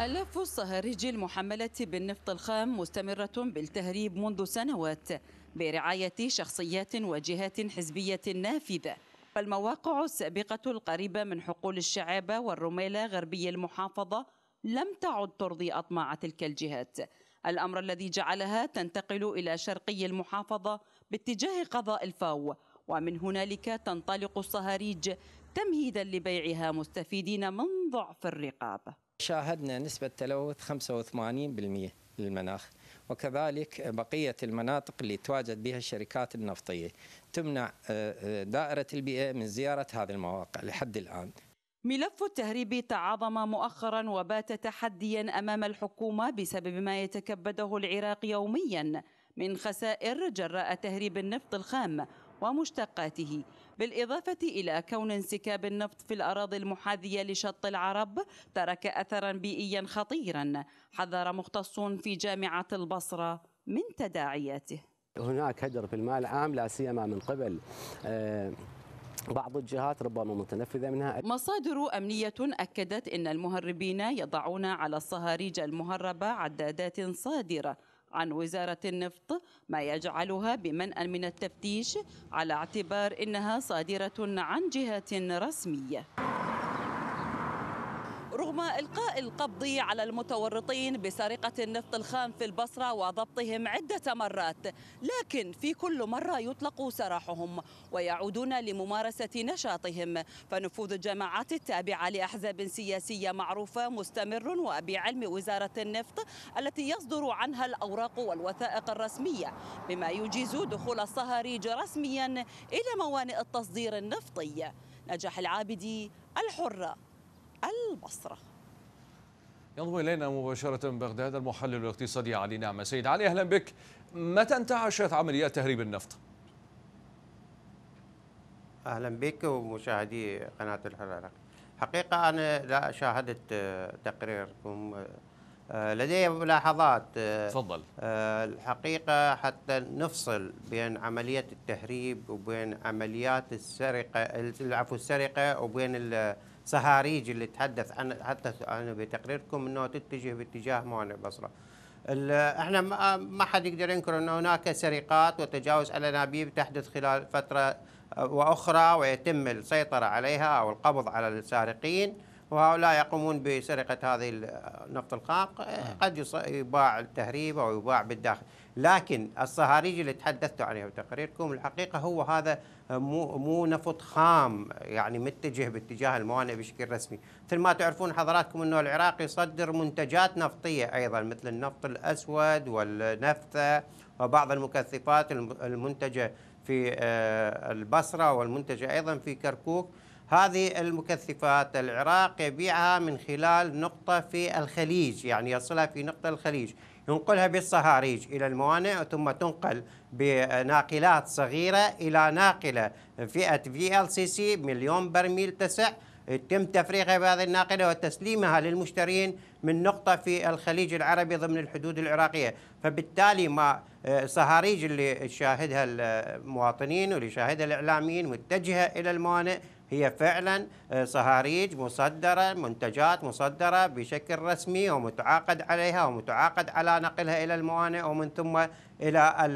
آلاف الصهاريج المحملة بالنفط الخام مستمرة بالتهريب منذ سنوات برعاية شخصيات وجهات حزبية نافذة فالمواقع السابقة القريبة من حقول الشعابة والرميلة غربي المحافظة لم تعد ترضي أطماع تلك الجهات الأمر الذي جعلها تنتقل إلى شرقي المحافظة باتجاه قضاء الفاو ومن هنالك تنطلق الصهاريج تمهيدا لبيعها مستفيدين من ضعف الرقاب شاهدنا نسبة تلوث 85% للمناخ وكذلك بقية المناطق اللي تواجد بها الشركات النفطية تمنع آه، آه، دائرة البيئة إيه من زيارة هذه المواقع لحد الآن ملف التهريب تعاظم مؤخرا وبات تحديا امام الحكومه بسبب ما يتكبده العراق يوميا من خسائر جراء تهريب النفط الخام ومشتقاته بالإضافة إلى كون انسكاب النفط في الأراضي المحاذية لشط العرب ترك أثرا بيئيا خطيرا حذر مختص في جامعة البصرة من تداعياته هناك هدر في المال العام لا سيما من قبل آه، بعض الجهات ربما متنفذة منها مصادر أمنية أكدت أن المهربين يضعون على الصهاريج المهربة عدادات صادرة عن وزارة النفط ما يجعلها بمنأى من التفتيش على اعتبار إنها صادرة عن جهة رسمية رغم إلقاء القبض على المتورطين بسرقة النفط الخام في البصرة وضبطهم عدة مرات لكن في كل مرة يطلق سراحهم ويعودون لممارسة نشاطهم فنفوذ الجماعات التابعة لأحزاب سياسية معروفة مستمر وبعلم وزارة النفط التي يصدر عنها الأوراق والوثائق الرسمية بما يجيز دخول الصهاريج رسميا إلى موانئ التصدير النفطي نجاح العابدي الحره البصرة ينضم إلينا مباشرة من بغداد المحلل الاقتصادي علي نعمة سيد علي أهلا بك متى انتعشت عمليات تهريب النفط؟ أهلا بك ومشاهدي قناة الحرارة حقيقة أنا لا شاهدت تقريركم آه، لدي ملاحظات آه، تفضل آه، الحقيقة حتى نفصل بين عملية التهريب وبين عمليات السرقة العفو السرقة وبين الصهاريج اللي تحدث عن حتى عنه بتقريركم انه تتجه باتجاه موانئ البصره. احنا ما حد يقدر ينكر ان هناك سرقات وتجاوز على الانابيب تحدث خلال فتره واخرى ويتم السيطره عليها او القبض على السارقين. وهؤلاء يقومون بسرقة هذه النفط الخام قد يباع التهريب أو يباع بالداخل لكن الصهاريج اللي تحدثتوا عليها بتقريركم الحقيقة هو هذا مو, مو نفط خام يعني متجه باتجاه الموانئ بشكل رسمي مثل ما تعرفون حضراتكم أنه العراق يصدر منتجات نفطية أيضا مثل النفط الأسود والنفثة وبعض المكثفات المنتجة في آه، البصرة والمنتجة أيضا في كركوك هذه المكثفات العراق يبيعها من خلال نقطة في الخليج يعني يصلها في نقطة الخليج ينقلها بالصهاريج إلى الموانئ ثم تنقل بناقلات صغيرة إلى ناقلة فئة في ال سي سي مليون برميل تسع يتم تفريغها بهذه الناقلة وتسليمها للمشترين من نقطة في الخليج العربي ضمن الحدود العراقية فبالتالي ما آه، صهاريج اللي شاهدها المواطنين واللي شاهدها الإعلاميين متجهة إلى الموانئ هي فعلا آه، صهاريج مصدرة منتجات مصدرة بشكل رسمي ومتعاقد عليها ومتعاقد على نقلها إلى الموانئ ومن ثم إلى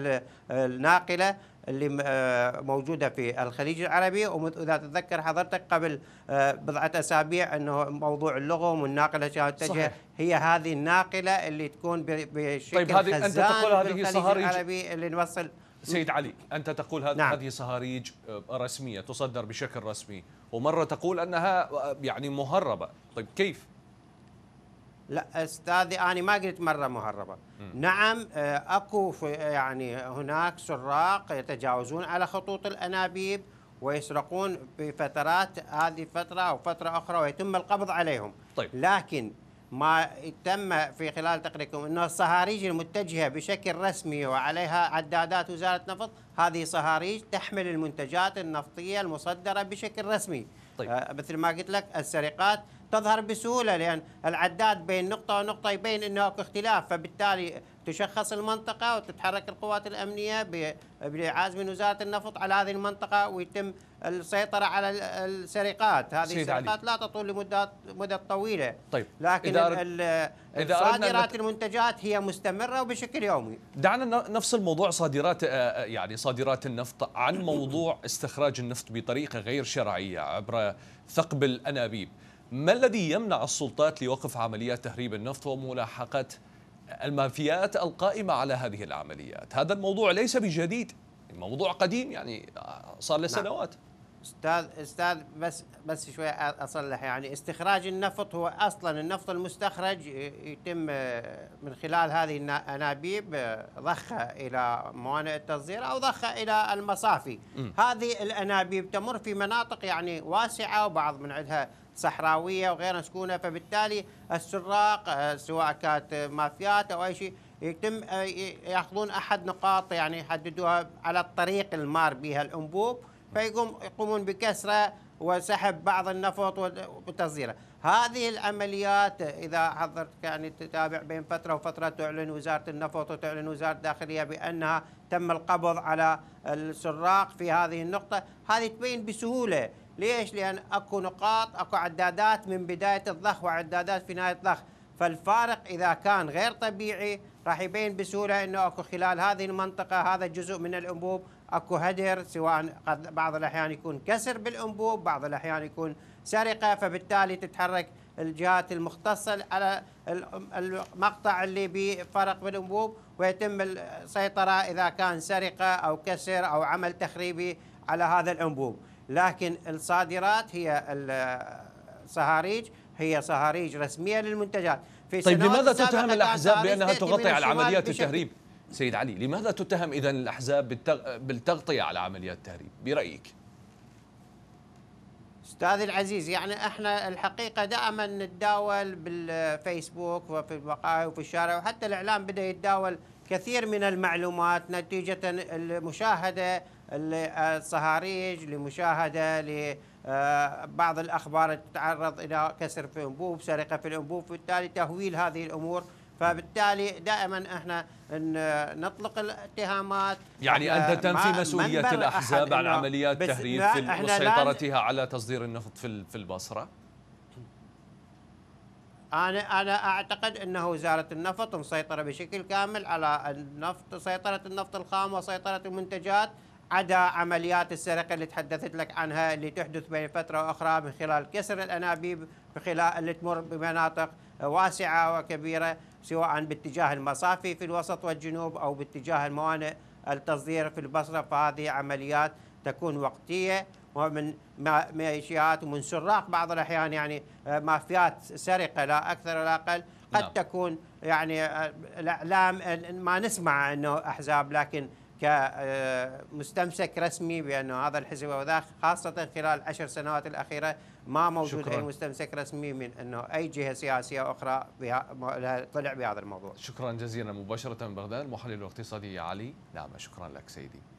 الناقلة اللي آه، موجوده في الخليج العربي واذا تتذكر حضرتك قبل آه، بضعه اسابيع انه موضوع اللغم والناقله كانت تجه هي هذه الناقله اللي تكون بشكل طيب هذه انت تقول هذه صهاريج العربي اللي نوصل سيد علي أنت تقول نعم. هذه نعم. صهاريج آه، رسمية تصدر بشكل رسمي ومرة تقول أنها آه، يعني مهربة طيب كيف؟ لا أستاذي أنا ما قلت مرة مهربة م. نعم آه، أكو يعني هناك سراق يتجاوزون على خطوط الأنابيب ويسرقون بفترات هذه فترة أو فترة أخرى ويتم القبض عليهم طيب. لكن ما تم في خلال تقريركم انه الصهاريج المتجهه بشكل رسمي وعليها عدادات وزاره نفط هذه صهاريج تحمل المنتجات النفطيه المصدره بشكل رسمي طيب. آه، مثل ما قلت لك السرقات تظهر بسهولة لأن العداد بين نقطة ونقطة يبين أنه أكو اختلاف فبالتالي تشخص المنطقة وتتحرك القوات الأمنية بإعاز من وزارة النفط على هذه المنطقة ويتم السيطرة على السرقات هذه السرقات علي. لا تطول لمدة مدة طويلة طيب لكن صادرات صادرات المنتجات هي مستمرة وبشكل يومي دعنا نفس الموضوع صادرات آه، آه، يعني صادرات النفط عن موضوع استخراج النفط بطريقة غير شرعية عبر ثقب الأنابيب ما الذي يمنع السلطات لوقف عمليات تهريب النفط وملاحقة المافيات القائمة على هذه العمليات هذا الموضوع ليس بجديد الموضوع قديم يعني آه، صار لسنوات نعم. استاذ استاذ بس بس شوي اصلح يعني استخراج النفط هو اصلا النفط المستخرج يتم آه، من خلال هذه الانابيب آه، ضخه الى موانئ التصدير او ضخه الى المصافي م. هذه الانابيب تمر في مناطق يعني واسعه وبعض من عندها صحراويه وغير مسكونه فبالتالي السراق آه، سواء كانت مافيات او اي شيء يتم آه، ياخذون احد نقاط يعني يحددوها على الطريق المار بها الانبوب فيقوم يقومون بكسره وسحب بعض النفط وتصديره هذه العمليات اذا حضرت يعني تتابع بين فتره وفتره تعلن وزاره النفط وتعلن وزاره الداخليه بانها تم القبض على السراق في هذه النقطه، هذه تبين بسهوله ليش؟ لأن أكو نقاط أكو عدادات من بداية الضخ وعدادات في نهاية الضخ فالفارق إذا كان غير طبيعي راح يبين بسهولة أنه أكو خلال هذه المنطقة هذا الجزء من الأنبوب أكو هدر سواء قد بعض الأحيان يكون كسر بالأنبوب بعض الأحيان يكون سرقة فبالتالي تتحرك الجهات المختصة على المقطع اللي بفرق بالأنبوب ويتم السيطرة إذا كان سرقة أو كسر أو عمل تخريبي على هذا الأنبوب لكن الصادرات هي الصهاريج هي صهاريج رسميه للمنتجات في طيب لماذا تتهم الاحزاب بانها تغطي على عمليات التهريب؟ سيد علي لماذا تتهم اذا الاحزاب بالتغطيه على عمليات التهريب برايك؟ استاذي العزيز يعني احنا الحقيقه دائما نتداول بالفيسبوك وفي المقاهي وفي الشارع وحتى الاعلام بدا يتداول كثير من المعلومات نتيجه المشاهده الصهاريج لمشاهدة لبعض الأخبار تتعرض إلى كسر في أنبوب سرقة في الأنبوب وبالتالي تهويل هذه الأمور فبالتالي دائما احنا نطلق الاتهامات يعني انت تنفي مسؤوليه الاحزاب عن عمليات تهريب في وسيطرتها على تصدير النفط في في البصره؟ انا انا اعتقد انه وزاره النفط مسيطره بشكل كامل على النفط سيطره النفط الخام وسيطره المنتجات عدا عمليات السرقه اللي تحدثت لك عنها اللي تحدث بين فتره واخرى من خلال كسر الانابيب بخلال اللي تمر بمناطق واسعه وكبيره سواء باتجاه المصافي في الوسط والجنوب او باتجاه الموانئ التصدير في البصره فهذه عمليات تكون وقتيه ومن ميليشيات ومن سراق بعض الاحيان يعني آه، مافيات سرقه لا اكثر ولا اقل قد نعم. تكون يعني آه، الاعلام ما نسمع انه احزاب لكن كمستمسك رسمي بانه هذا الحزب او ذاك خاصه خلال العشر سنوات الاخيره ما موجود شكرا. اي مستمسك رسمي من انه اي جهه سياسيه اخرى بها طلع بهذا الموضوع. شكرا جزيلا مباشره من بغداد المحلل الاقتصادي علي نعم شكرا لك سيدي.